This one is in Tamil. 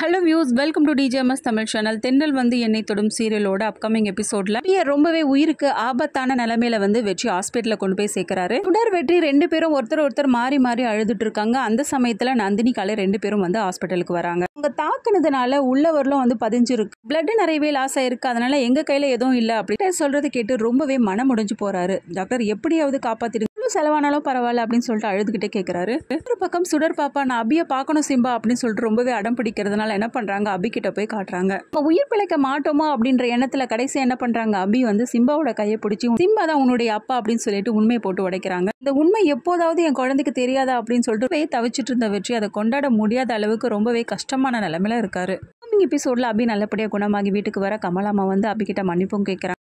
hello views welcome to DJMS Tamil channel தென்னல் வந்து என்னை தொடும் சீரியலோட அப்கமிங் எபிசோட்ல பிய ரொம்பவே உயிருக்கு ஆபத்தான நிலைமையில வந்து வெற்றி ஹாஸ்பிட்டலில் கொண்டு போய் சேர்க்கிறாரு உடற் வெற்றி ரெண்டு பேரும் ஒருத்தர் ஒருத்தர் மாறி மாறி அழுதுட்டு இருக்காங்க அந்த சமயத்தில் நந்தினி காலை ரெண்டு பேரும் வந்து ஹாஸ்பிட்டலுக்கு வராங்க அவங்க தாக்குனதுனால உள்ளவர்களும் வந்து பதிஞ்சிருக்கு பிளட் நிறையவே லாஸ் ஆயிருக்கு அதனால எங்க கையில எதுவும் இல்லை அப்படின்னு சொல்றது கேட்டு ரொம்பவே மனம் முடிஞ்சு போறாரு டாக்டர் எப்படியாவது காப்பாத்திடுங்க எவ்வளோ செலவானாலும் பரவாயில்ல அப்படின்னு சொல்லிட்டு அழுதுகிட்டே கேட்குறாரு இன்னொரு பக்கம் சுடர் பாப்பா நான் அபியை பார்க்கணும் சிம்பா அப்படின்னு சொல்லிட்டு ரொம்பவே அடம் பிடிக்கிறதுனால என்ன பண்ணுறாங்க அபி கிட்ட போய் காட்டுறாங்க இப்போ உயிர் பிழைக்க மாட்டோமா அப்படின்ற எண்ணத்தில் கடைசி என்ன பண்ணுறாங்க அபி வந்து சிம்பாவோட கையை பிடிச்சி சிம்பா தான் உன்னுடைய அப்பா அப்படின்னு சொல்லிட்டு உண்மையை போட்டு உடைக்கிறாங்க இந்த உண்மை எப்போதாவது என் குழந்தைக்கு தெரியாதா அப்படின்னு சொல்லிட்டு தவிச்சிட்டு இருந்த வெற்றி அதை கொண்டாட முடியாத அளவுக்கு ரொம்பவே கஷ்டமான நிலைமையில இருக்காரு எபிசோட்ல அபி நல்லபடியாக குணமாகி வீட்டுக்கு வர கமலாமா வந்து அபிகிட்ட மன்னிப்பும் கேட்குறாங்க